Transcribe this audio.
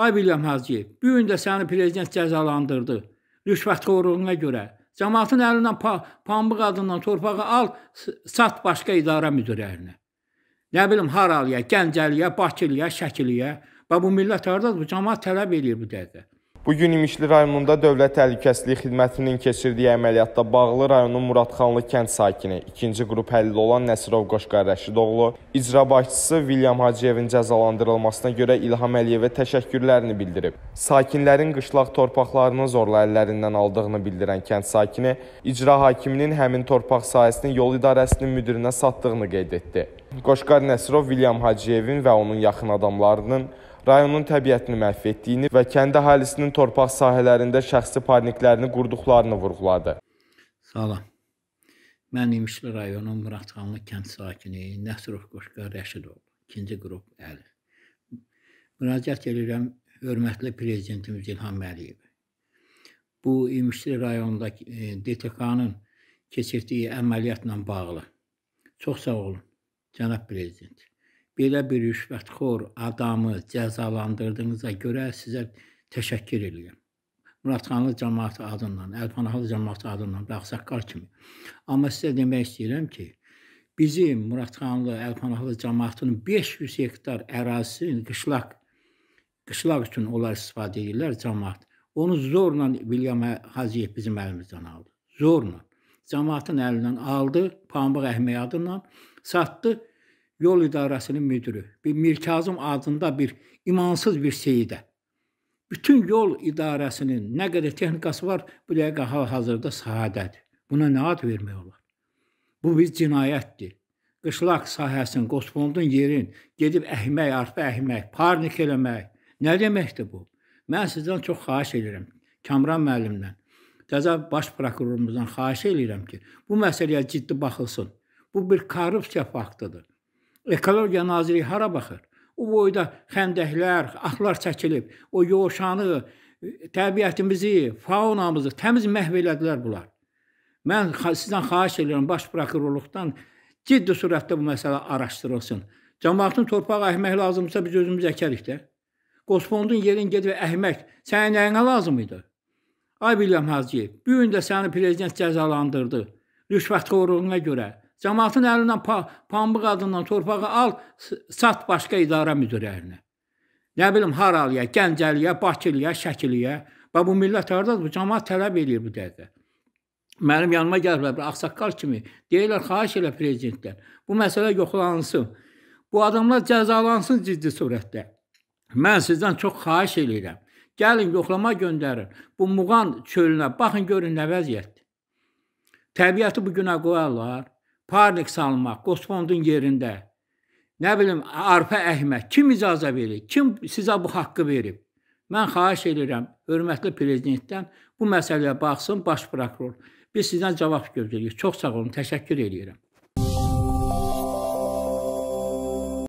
Ay Vilyam Hacıyev, bu gün də səni prezident cəzalandırdı. Rüşvətxorluğuna görə. Cəmaatın əlindən pa pambıq adından torpağı al, sat başqa idarə müdirlərinə. Nə bilim haralıya, Gəncəliyə, Bakılıya, Şəkiliyə. Və bu millət hardadır? Bu cəmaat tələb eləyir bu dəqiqə. Bu gün İmişli rayonunda Dövlət Təhlükəsizlik Xidmətinin keçirdiyi əməliyyatda bağlı rayonun Muradxanlı kənd sakini, ikinci qrup həlli olan Nəsirov Qoşqar Rəşidoğlu, icra başçısı Vilyam Hacıyevin cəzalandırılmasına görə İlham Əliyevə təşəkkürlərini bildirib. Sakinlərin qışlaq torpaqlarını zorla əllərindən aldığını bildirən kənd sakini, icra hakiminin həmin torpaq sahəsini yol idarəsinin müdirinə satdığını qeyd etdi. Qoşqar Nəsirov Vilyam Hacıyevin və onun yaxın adamlarının rayonun təbiətini məhv etdiyini və kənd əhalisinin torpaq sahələrində şəxsi parniklərini qurduqlarını vurğuladı. Salam. Mən İmişli rayonu Muradxanlı kənd sakini Nəsrov Qoşqa Rəşidov, ikinci qrup əli. Müraciət edirəm hörmətli prezidentimiz İlham Əliyev. Bu İmişli rayonundakı e, DTK-nın keçirdiyi əməliyyatla bağlı. Çox sağ olun, cənab prezident belə bir rüşvətxor adamı cəzalandırdığınıza görə sizə təşəkkür edirəm. Muradxanlı cəmaəti adından, Əlpanahlı cəmaəti adından, Ağsaqqal kimi. Amma sizə demək istəyirəm ki, bizim Muradxanlı, Əlpanahlı cəmaətinin 500 hektar ərazisinin qışlaq qışlaq üçün onlar istifadə edirlər cəmaət. Onu zorla Vilyam Hacıyev bizim əlimizdən aldı. Zorla. Cəmaətin əlindən aldı, pambıq əhməyi adından satdı yol idarəsinin müdürü, bir Mirkazım adında bir imansız bir seyidə. Bütün yol idarəsinin nə qədər texnikası var, bu dəqiqə hal-hazırda sahədədir. Buna nə ad vermək olar? Bu bir cinayətdir. Qışlaq sahəsinin, qosfondun yerin gedib əhmək, arpa əhmək, parnik eləmək. Nə deməkdir bu? Mən sizdən çox xahiş edirəm, Kamran müəllimdən, cəza baş prokurorumuzdan xahiş edirəm ki, bu məsələyə ciddi baxılsın. Bu bir korrupsiya faktıdır. Ekologiya naziri hara baxır? O boyda xəndəklər, axlar çəkilib. O yoğuşanı, təbiətimizi, faunamızı təmiz məhv elədilər bunlar. Mən sizdən xahiş edirəm baş prokurorluqdan ciddi sürətdə bu məsələ araşdırılsın. Cəmaətin torpağı əhmək lazımdırsa biz özümüz əkərik də. Qosfondun yerin gedib əhmək sənin nəyinə lazım idi? Ay Bilyam Hacıyev, bu gün də səni prezident cəzalandırdı rüşvətxorluğuna görə. Cəmaatın əlindən pa pambıq adından torpağı al, sat başqa idarə müdirlərinə. Nə bilim haralıya, Gəncəliyə, Bakılıya, Şəkiliyə. Və bu millət hardadır? Bu cəmaat tələb eləyir bu dəqiqə. Mənim yanıma gəliblər ağsaqqal kimi. Deyirlər, xahiş elə prezidentlər. Bu məsələ yoxlansın. Bu adamlar cəzalansın ciddi surətdə. Mən sizdən çox xahiş eləyirəm. Gəlin yoxlama göndərin. Bu Muğan çölünə baxın görün nə vəziyyətdir. Təbiəti bu günə qoyarlar parnik salmaq, qospondun yerində, nə bilim, arpa əhmək, kim icazə verir, kim sizə bu haqqı verib? Mən xahiş edirəm, hörmətli prezidentdən bu məsələyə baxsın baş prokuror. Biz sizdən cavab gözləyirik. Çox sağ olun, təşəkkür edirəm.